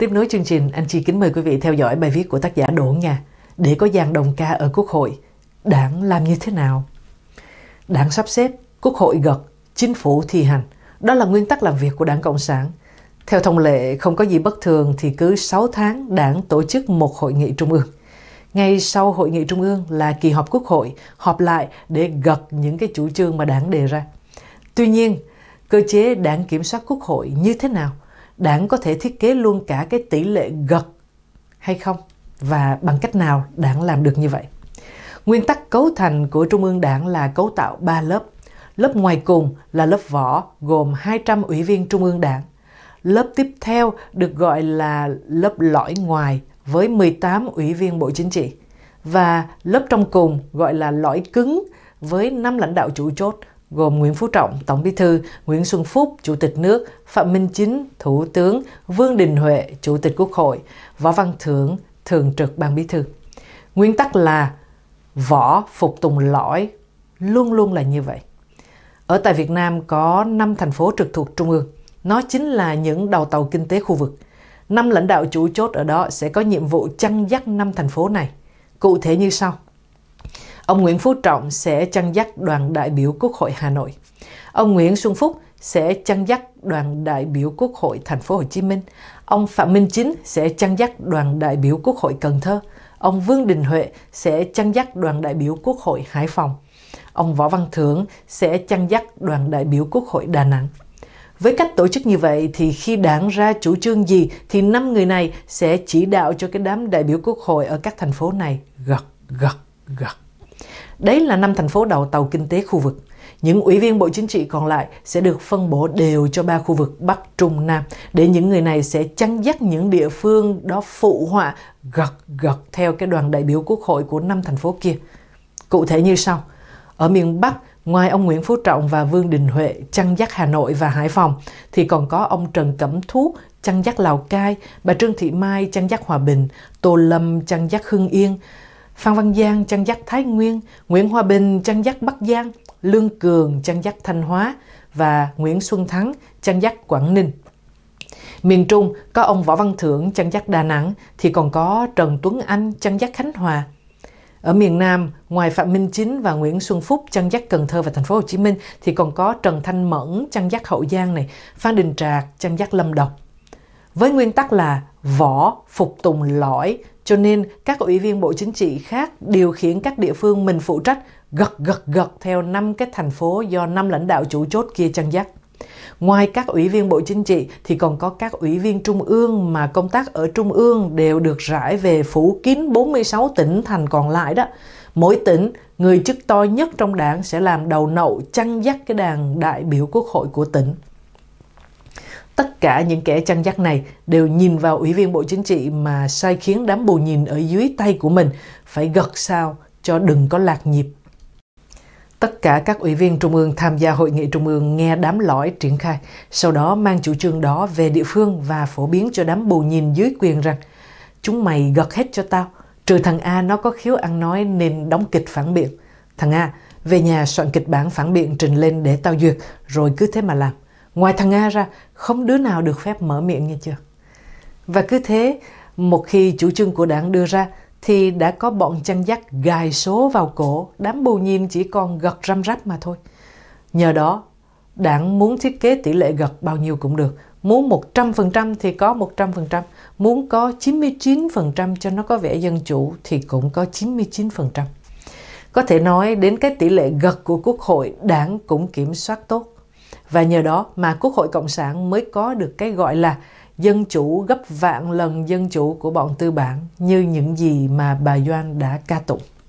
Tiếp nối chương trình, anh Chi kính mời quý vị theo dõi bài viết của tác giả Đỗ Nga Để có dàn đồng ca ở Quốc hội, đảng làm như thế nào? Đảng sắp xếp, Quốc hội gật, chính phủ thi hành. Đó là nguyên tắc làm việc của đảng Cộng sản. Theo thông lệ, không có gì bất thường thì cứ 6 tháng đảng tổ chức một hội nghị trung ương. Ngay sau hội nghị trung ương là kỳ họp quốc hội, họp lại để gật những cái chủ trương mà đảng đề ra. Tuy nhiên, cơ chế đảng kiểm soát quốc hội như thế nào – đảng có thể thiết kế luôn cả cái tỷ lệ gật hay không và bằng cách nào đảng làm được như vậy. Nguyên tắc cấu thành của Trung ương Đảng là cấu tạo 3 lớp. Lớp ngoài cùng là lớp vỏ gồm 200 ủy viên Trung ương Đảng. Lớp tiếp theo được gọi là lớp lõi ngoài với 18 ủy viên Bộ Chính trị và lớp trong cùng gọi là lõi cứng với 5 lãnh đạo chủ chốt gồm Nguyễn Phú Trọng, Tổng Bí thư, Nguyễn Xuân Phúc, Chủ tịch nước, Phạm Minh Chính, Thủ tướng, Vương Đình Huệ, Chủ tịch Quốc hội, Võ Văn Thưởng, Thường trực Ban Bí thư. Nguyên tắc là võ phục tùng lõi, luôn luôn là như vậy. Ở tại Việt Nam có 5 thành phố trực thuộc Trung ương. Nó chính là những đầu tàu kinh tế khu vực. Năm lãnh đạo chủ chốt ở đó sẽ có nhiệm vụ chăn dắt năm thành phố này. Cụ thể như sau – Ông Nguyễn Phú Trọng sẽ chăn dắt đoàn đại biểu Quốc hội Hà Nội. Ông Nguyễn Xuân Phúc sẽ chăn dắt đoàn đại biểu Quốc hội Thành phố Hồ Chí Minh. Ông Phạm Minh Chính sẽ chăn dắt đoàn đại biểu Quốc hội Cần Thơ. Ông Vương Đình Huệ sẽ chăn dắt đoàn đại biểu Quốc hội Hải Phòng. Ông Võ Văn Thưởng sẽ chăn dắt đoàn đại biểu Quốc hội Đà Nẵng. Với cách tổ chức như vậy thì khi đảng ra chủ trương gì thì năm người này sẽ chỉ đạo cho cái đám đại biểu quốc hội ở các thành phố này gật gật gật. Đấy là năm thành phố đầu tàu kinh tế khu vực. Những ủy viên Bộ Chính trị còn lại sẽ được phân bổ đều cho ba khu vực Bắc, Trung, Nam để những người này sẽ chăn dắt những địa phương đó phụ họa gật gật theo cái đoàn đại biểu quốc hội của năm thành phố kia. Cụ thể như sau, ở miền Bắc Ngoài ông Nguyễn Phú Trọng và Vương Đình Huệ chăn dắt Hà Nội và Hải Phòng, thì còn có ông Trần Cẩm Thú chăn dắt Lào Cai, bà Trương Thị Mai chăn dắt Hòa Bình, Tô Lâm chăn dắt Hưng Yên, Phan Văn Giang chăn dắt Thái Nguyên, Nguyễn Hòa Bình chăn dắt Bắc Giang, Lương Cường chăn dắt Thanh Hóa và Nguyễn Xuân Thắng chăn dắt Quảng Ninh. Miền Trung có ông Võ Văn Thưởng chăn dắt Đà Nẵng thì còn có Trần Tuấn Anh chăn dắt Khánh Hòa. Ở miền Nam, ngoài Phạm Minh Chính và Nguyễn Xuân Phúc chăn dắt Cần Thơ và Thành phố Hồ Chí Minh thì còn có Trần Thanh Mẫn chăn dắt Hậu Giang này, Phan Đình Trạc chăn dắt Lâm Đồng. Với nguyên tắc là võ phục tùng lõi cho nên các ủy viên Bộ Chính trị khác điều khiển các địa phương mình phụ trách gật gật gật theo năm cái thành phố do năm lãnh đạo chủ chốt kia chăn dắt. Ngoài các ủy viên Bộ Chính trị thì còn có các ủy viên Trung ương mà công tác ở Trung ương đều được rải về phủ kín 46 tỉnh thành còn lại đó. Mỗi tỉnh, người chức to nhất trong đảng sẽ làm đầu nậu chăn dắt cái đàn đại biểu quốc hội của tỉnh tất cả những kẻ chăn dắt này đều nhìn vào ủy viên Bộ Chính trị mà sai khiến đám bù nhìn ở dưới tay của mình phải gật sao cho đừng có lạc nhịp. Tất cả các ủy viên Trung ương tham gia Hội nghị Trung ương nghe đám lõi triển khai, sau đó mang chủ trương đó về địa phương và phổ biến cho đám bù nhìn dưới quyền rằng chúng mày gật hết cho tao, trừ thằng A nó có khiếu ăn nói nên đóng kịch phản biện. Thằng A, về nhà soạn kịch bản phản biện trình lên để tao duyệt, rồi cứ thế mà làm. Ngoài thằng Nga ra, không đứa nào được phép mở miệng nghe chưa? Và cứ thế, một khi chủ trương của đảng đưa ra, thì đã có bọn chăn dắt gài số vào cổ, đám bù nhìn chỉ còn gật răm rắp mà thôi. Nhờ đó, đảng muốn thiết kế tỷ lệ gật bao nhiêu cũng được, muốn 100% thì có 100%, muốn có 99% cho nó có vẻ dân chủ thì cũng có 99%. Có thể nói đến cái tỷ lệ gật của Quốc hội, đảng cũng kiểm soát tốt. Và nhờ đó mà Quốc hội Cộng sản mới có được cái gọi là dân chủ gấp vạn lần dân chủ của bọn tư bản như những gì mà bà Doan đã ca tụng.